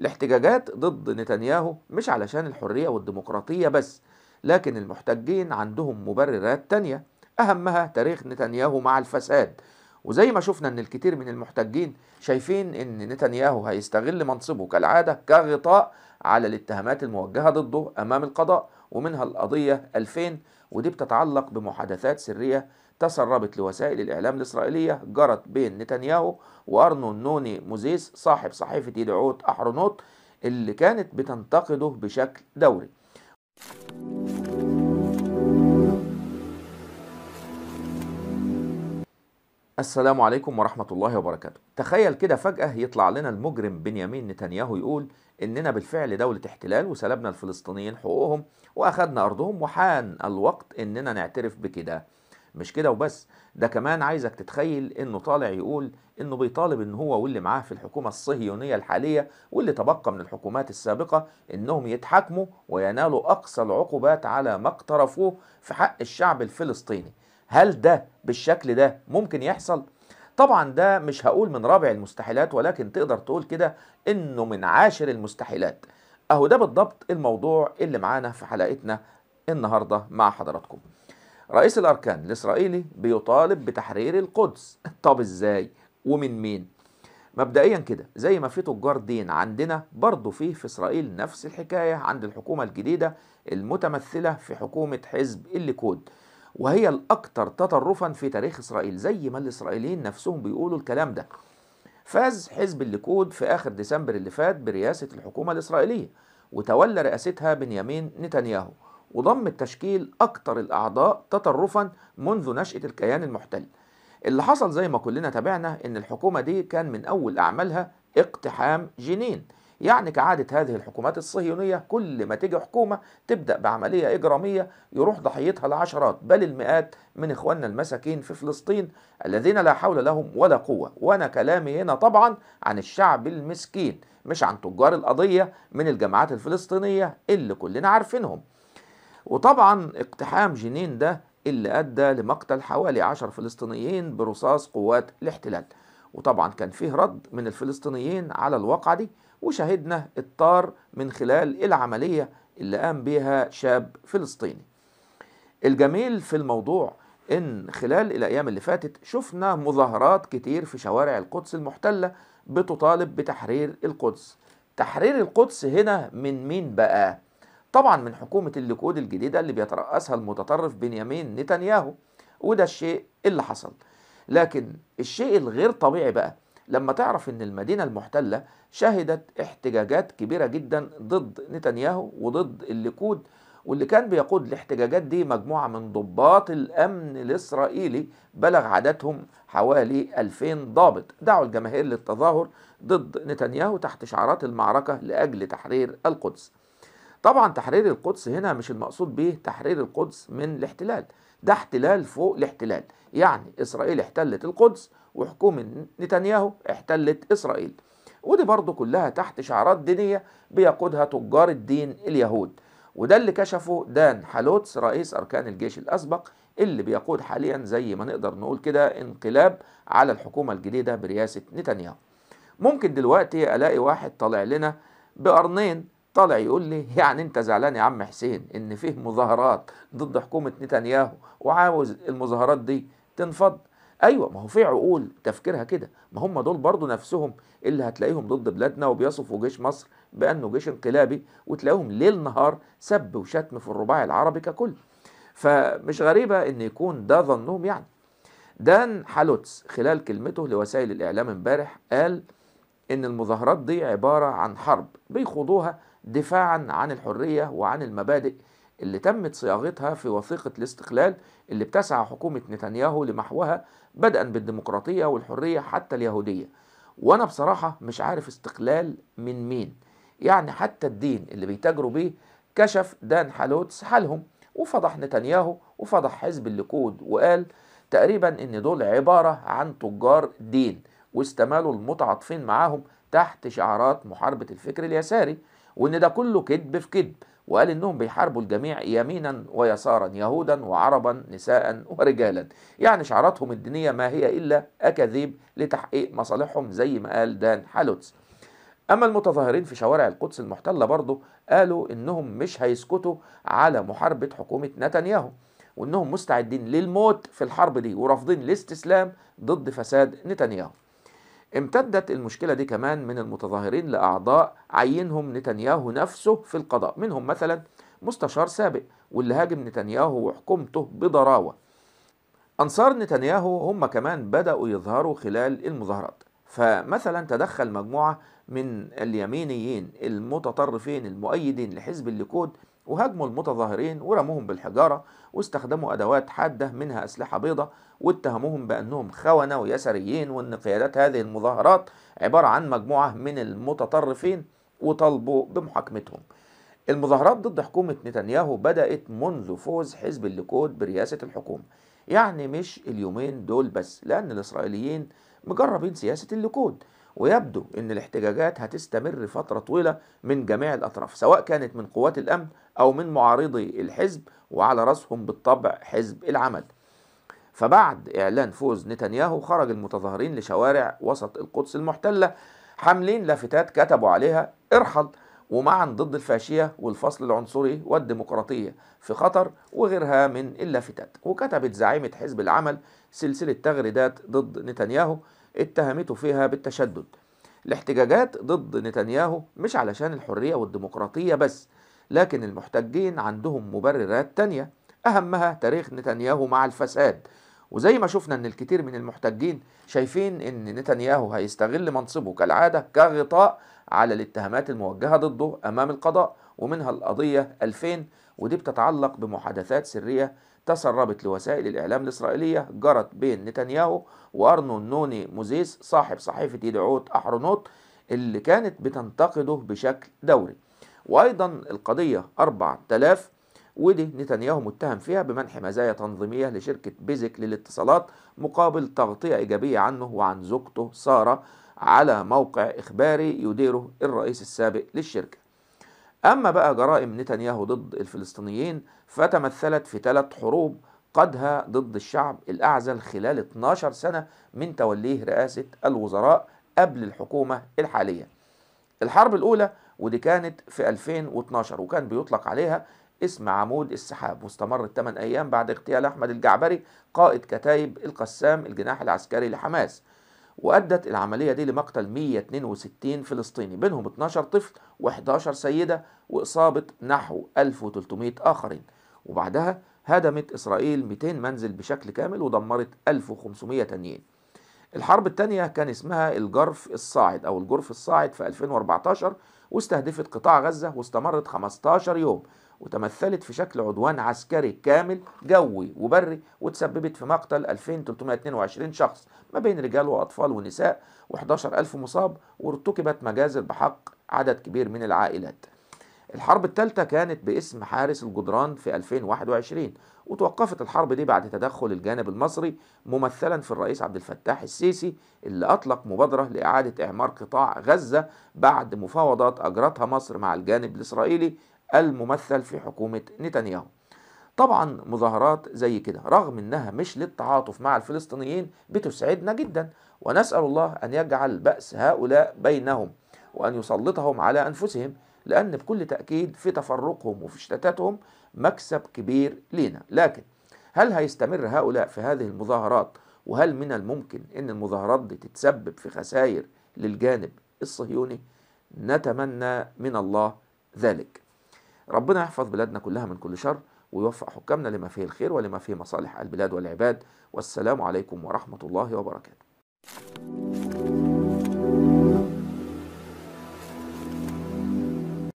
الاحتجاجات ضد نتنياهو مش علشان الحرية والديمقراطية بس لكن المحتجين عندهم مبررات تانية أهمها تاريخ نتنياهو مع الفساد وزي ما شفنا ان الكثير من المحتجين شايفين ان نتنياهو هيستغل منصبه كالعادة كغطاء على الاتهامات الموجهة ضده امام القضاء ومنها القضية 2000 ودي بتتعلق بمحادثات سرية تسربت لوسائل الإعلام الإسرائيلية جرت بين نتنياهو وأرنون نوني موزيس صاحب صحيفة يدعوت أحرنوت اللي كانت بتنتقده بشكل دوري السلام عليكم ورحمة الله وبركاته تخيل كده فجأة يطلع لنا المجرم بنيامين نتنياهو يقول إننا بالفعل دولة احتلال وسلبنا الفلسطينيين حقوقهم وأخذنا أرضهم وحان الوقت إننا نعترف بكده مش كده وبس ده كمان عايزك تتخيل انه طالع يقول انه بيطالب ان هو واللي معاه في الحكومه الصهيونيه الحاليه واللي تبقى من الحكومات السابقه انهم يتحاكموا وينالوا اقصى العقوبات على ما اقترفوه في حق الشعب الفلسطيني هل ده بالشكل ده ممكن يحصل طبعا ده مش هقول من رابع المستحيلات ولكن تقدر تقول كده انه من عاشر المستحيلات اهو ده بالضبط الموضوع اللي معانا في حلقتنا النهارده مع حضراتكم رئيس الأركان الإسرائيلي بيطالب بتحرير القدس طب إزاي ومن مين مبدئيا كده زي ما في تجار دين عندنا برضه فيه في إسرائيل نفس الحكاية عند الحكومة الجديدة المتمثلة في حكومة حزب الليكود وهي الأكثر تطرفا في تاريخ إسرائيل زي ما الإسرائيليين نفسهم بيقولوا الكلام ده فاز حزب الليكود في آخر ديسمبر اللي فات برئاسة الحكومة الإسرائيلية وتولى رئاستها بنيامين نتنياهو وضم التشكيل أكثر الأعضاء تطرفا منذ نشأة الكيان المحتل اللي حصل زي ما كلنا تابعنا إن الحكومة دي كان من أول أعمالها اقتحام جنين يعني كعادة هذه الحكومات الصهيونية كل ما تيجي حكومة تبدأ بعملية إجرامية يروح ضحيتها العشرات بل المئات من إخواننا المساكين في فلسطين الذين لا حول لهم ولا قوة وأنا كلامي هنا طبعا عن الشعب المسكين مش عن تجار القضية من الجماعات الفلسطينية اللي كلنا عارفينهم وطبعا اقتحام جنين ده اللي أدى لمقتل حوالي 10 فلسطينيين برصاص قوات الاحتلال وطبعا كان فيه رد من الفلسطينيين على الواقعة دي وشهدنا الطار من خلال العملية اللي قام بها شاب فلسطيني الجميل في الموضوع ان خلال الايام اللي فاتت شفنا مظاهرات كتير في شوارع القدس المحتله بتطالب بتحرير القدس تحرير القدس هنا من مين بقى طبعا من حكومة الليكود الجديدة اللي بيترأسها المتطرف بنيامين نتنياهو وده الشيء اللي حصل لكن الشيء الغير طبيعي بقى لما تعرف ان المدينة المحتلة شهدت احتجاجات كبيرة جدا ضد نتنياهو وضد الليكود واللي كان بيقود الاحتجاجات دي مجموعة من ضباط الأمن الإسرائيلي بلغ عددهم حوالي 2000 ضابط دعوا الجماهير للتظاهر ضد نتنياهو تحت شعارات المعركة لأجل تحرير القدس طبعا تحرير القدس هنا مش المقصود به تحرير القدس من الاحتلال ده احتلال فوق الاحتلال يعني إسرائيل احتلت القدس وحكومة نتنياهو احتلت إسرائيل ودي برضو كلها تحت شعارات دينية بيقودها تجار الدين اليهود وده اللي كشفه دان حالوتس رئيس أركان الجيش الأسبق اللي بيقود حاليا زي ما نقدر نقول كده انقلاب على الحكومة الجديدة برئاسة نتنياهو ممكن دلوقتي ألاقي واحد طالع لنا بقرنين طالع يقول لي يعني انت زعلان يا عم حسين ان فيه مظاهرات ضد حكومه نتنياهو وعاوز المظاهرات دي تنفض ايوه ما هو في عقول تفكيرها كده ما هم دول برضو نفسهم اللي هتلاقيهم ضد بلادنا وبيصفوا جيش مصر بانه جيش انقلابي وتلاقيهم ليل نهار سب وشتم في الرباعي العربي ككل فمش غريبه ان يكون ده ظنهم يعني دان حالوتس خلال كلمته لوسائل الاعلام امبارح قال ان المظاهرات دي عباره عن حرب بيخوضوها دفاعا عن الحرية وعن المبادئ اللي تمت صياغتها في وثيقة الاستقلال اللي بتسعى حكومة نتنياهو لمحوها بدءا بالديمقراطية والحرية حتى اليهودية وأنا بصراحة مش عارف استقلال من مين يعني حتى الدين اللي بيتاجروا بيه كشف دان حالوتس حالهم وفضح نتنياهو وفضح حزب الليكود وقال تقريبا ان دول عبارة عن تجار دين واستمالوا المتعاطفين معاهم تحت شعارات محاربة الفكر اليساري وان ده كله كذب في كذب وقال انهم بيحاربوا الجميع يمينا ويسارا يهودا وعربا نساء ورجالا يعني شعاراتهم الدينيه ما هي الا اكاذيب لتحقيق مصالحهم زي ما قال دان حالوتس أما المتظاهرين في شوارع القدس المحتلة برضه قالوا إنهم مش هيسكتوا على محاربة حكومة نتنياهو وإنهم مستعدين للموت في الحرب دي ورافضين الاستسلام ضد فساد نتنياهو امتدت المشكلة دي كمان من المتظاهرين لأعضاء عينهم نتنياهو نفسه في القضاء منهم مثلا مستشار سابق واللي هاجم نتنياهو وحكومته بضراوة أنصار نتنياهو هم كمان بدأوا يظهروا خلال المظاهرات فمثلا تدخل مجموعة من اليمينيين المتطرفين المؤيدين لحزب الليكود وهاجموا المتظاهرين ورموهم بالحجارة واستخدموا أدوات حادة منها أسلحة بيضة واتهموهم بأنهم خونة ويسريين وأن قيادات هذه المظاهرات عبارة عن مجموعة من المتطرفين وطالبوا بمحاكمتهم المظاهرات ضد حكومة نتنياهو بدأت منذ فوز حزب الليكود برئاسة الحكومة يعني مش اليومين دول بس لأن الإسرائيليين مجربين سياسة الليكود ويبدو أن الاحتجاجات هتستمر فترة طويلة من جميع الأطراف سواء كانت من قوات الأمن أو من معارضي الحزب وعلى رأسهم بالطبع حزب العمل فبعد إعلان فوز نتنياهو خرج المتظاهرين لشوارع وسط القدس المحتلة حاملين لافتات كتبوا عليها ارحل ومعا ضد الفاشية والفصل العنصري والديمقراطية في خطر وغيرها من اللافتات وكتبت زعيمة حزب العمل سلسلة تغريدات ضد نتنياهو اتهمته فيها بالتشدد الاحتجاجات ضد نتنياهو مش علشان الحرية والديمقراطية بس لكن المحتجين عندهم مبررات تانية أهمها تاريخ نتنياهو مع الفساد وزي ما شفنا ان الكثير من المحتجين شايفين ان نتنياهو هيستغل منصبه كالعادة كغطاء على الاتهامات الموجهة ضده امام القضاء ومنها القضية 2000 ودي بتتعلق بمحادثات سرية تسربت لوسائل الإعلام الإسرائيلية جرت بين نتنياهو وأرنون نوني موزيس صاحب صحيفة يدعوت أحرنوت اللي كانت بتنتقده بشكل دوري وأيضا القضية 4000 ودي نتنياهو متهم فيها بمنح مزايا تنظيمية لشركة بيزك للاتصالات مقابل تغطية إيجابية عنه وعن زوجته سارة على موقع إخباري يديره الرئيس السابق للشركة أما بقى جرائم نتنياهو ضد الفلسطينيين فتمثلت في ثلاث حروب قدها ضد الشعب الأعزل خلال 12 سنة من توليه رئاسة الوزراء قبل الحكومة الحالية الحرب الأولى ودي كانت في 2012 وكان بيطلق عليها اسم عمود السحاب واستمرت 8 أيام بعد اغتيال أحمد الجعبري قائد كتايب القسام الجناح العسكري لحماس وأدت العملية دي لمقتل 162 فلسطيني بينهم 12 طفل و11 سيدة وإصابة نحو 1300 آخرين وبعدها هدمت إسرائيل 200 منزل بشكل كامل ودمرت 1500 تانيين الحرب الثانية كان اسمها الجرف الصاعد أو الجرف الصاعد في 2014 واستهدفت قطاع غزة واستمرت 15 يوم وتمثلت في شكل عدوان عسكري كامل جوي وبري وتسببت في مقتل 2322 شخص ما بين رجال وأطفال ونساء و11000 مصاب وارتكبت مجازر بحق عدد كبير من العائلات الحرب الثالثة كانت باسم حارس الجدران في 2021 وتوقفت الحرب دي بعد تدخل الجانب المصري ممثلا في الرئيس عبد الفتاح السيسي اللي أطلق مبادرة لإعادة إعمار قطاع غزة بعد مفاوضات أجرتها مصر مع الجانب الإسرائيلي الممثل في حكومة نتنياهو طبعا مظاهرات زي كده رغم انها مش للتعاطف مع الفلسطينيين بتسعدنا جدا ونسأل الله ان يجعل بأس هؤلاء بينهم وان يسلطهم على انفسهم لان بكل تأكيد في تفرقهم وفي شتاتاتهم مكسب كبير لينا لكن هل هيستمر هؤلاء في هذه المظاهرات وهل من الممكن ان المظاهرات دي تتسبب في خسائر للجانب الصهيوني نتمنى من الله ذلك ربنا يحفظ بلادنا كلها من كل شر ويوفق حكامنا لما فيه الخير ولما فيه مصالح البلاد والعباد والسلام عليكم ورحمة الله وبركاته